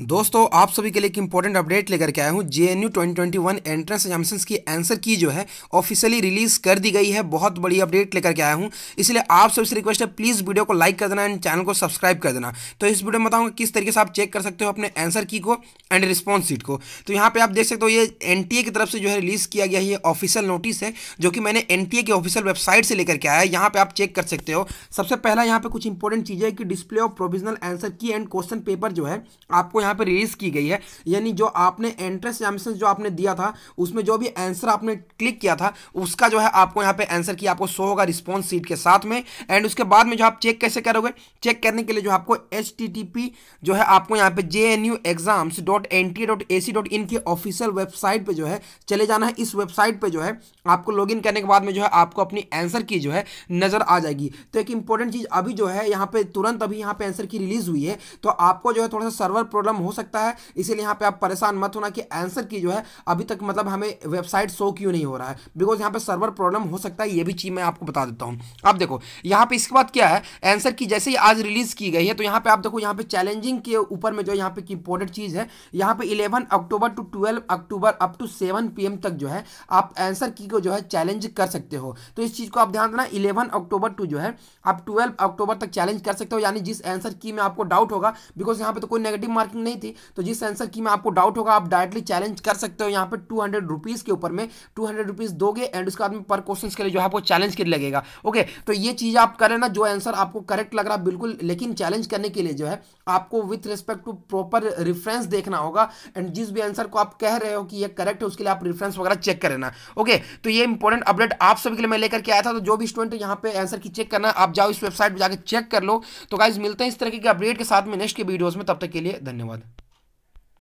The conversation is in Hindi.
दोस्तों आप सभी के लिए एक इंपॉर्टेंट अपडेट लेकर के आया हूँ J N U twenty twenty entrance की आंसर की जो है ऑफिशियली रिलीज कर दी गई है बहुत बड़ी अपडेट लेकर के आया हूँ इसलिए आप सभी से रिक्वेस्ट है प्लीज़ वीडियो को लाइक कर देना एंड चैनल को सब्सक्राइब कर देना तो इस वीडियो में बताऊंगा किस तरीके से आप चेक कर सकते हो अपने आंसर की को एंड रिस्पॉन्स सीट को तो यहाँ पर आप देख सकते हो ये एन की तरफ से जो है रिलीज़ किया गया ये ऑफिशियल नोटिस है जो कि मैंने एन के ऑफिशियल वेबसाइट से लेकर के आया है यहाँ पर आप चेक कर सकते हो सबसे पहला यहाँ पर कुछ इंपॉर्टेंट चीज़ है कि display of provisional answer key and question paper जो है आपको यहाँ पर रेज की गई है यानी जो आपने एंट्रेंस एग्जामिनेशन जो आपने दिया था उसमें जो भी आंसर आपने क्लिक किया था उसका जो है आपको यहाँ पे आंसर की आपको शो होगा रिस्पॉन्स सीट के साथ में एंड उसके बाद में जो आप चेक कैसे करोगे चेक करने के लिए जो आपको एच जो है आपको यहाँ पे J N U exams dot N T dot A C dot in की ऑफिशियल वेबसाइट पर जो है चले जाना है इस वेबसाइट पर जो है आपको लॉग इन करने के बाद में जो है आपको अपनी आंसर की जो है नज़र आ जाएगी तो एक इंपॉर्टेंट चीज़ अभी जो है यहाँ पे तुरंत अभी यहाँ पे आंसर की रिलीज हुई है तो आपको जो है थोड़ा सा सर्वर प्रॉब्लम प्रॉब्लम हो सकता है इसीलिए यहाँ पे आप परेशान मत होना कि आंसर की जो है अभी तक मतलब हमें वेबसाइट शो क्यों नहीं हो रहा है बिकॉज यहाँ पे सर्वर प्रॉब्लम हो सकता है ये भी चीज़ मैं आपको बता देता हूँ आप देखो यहाँ पे इसके बाद क्या है आंसर की जैसे ही आज रिलीज़ की गई है तो यहाँ पे आप देखो यहाँ पे चैलेंजिंग के ऊपर में जो यहाँ पे इंपॉर्टेंट चीज़ है यहाँ पे eleven October to twelve October up to seven P तक जो है आप आंसर की को जो है चैलेंज कर सकते हो तो इस चीज़ को आप ध्यान देना इलेवन अक्टूबर टू जो है आप ट्वेल्व अक्टूबर तक चैलेंज कर सकते हो यानी जिस आंसर की में आपको डाउट होगा बिकॉज यहाँ पे तो कोई नेगेटिव मार्किंग नहीं थी तो जिस आंसर की में आपको डाउट होगा आप डायरेक्टली चैलेंज कर सकते हो यहाँ पर टू हंड्रेड रुपीज़ के ऊपर में टू हंड्रेड रुपीज़ दोगे एंड उसके बाद में पर क्वेश्चन के लिए जो है आपको चैलेंज के लिए लगेगा ओके तो ये चीज़ आप करें ना जो आंसर आपको करेक्ट लग रहा बिल्कुल लेकिन चैलेंज करने के लिए जो है आपको with respect to proper reference देखना होगा एंड जिस भी आंसर को आप कह रहे हो कि ये करेक्ट है उसके लिए आप रिफरेंस वगैरह चेक कर लेना ओके तो ये इंपॉर्टेंट अपडेट आप सभी के लिए मैं लेकर के आया था तो जो भी स्टूडेंट यहाँ पे आंसर की चेक करना आप जाओ इस वेबसाइट पर जाकर चेक कर लो तो गाइज मिलते हैं इस तरह के अपडेट के साथ में नेक्स्ट के वीडियोज़ में तब तक के लिए धन्यवाद semana.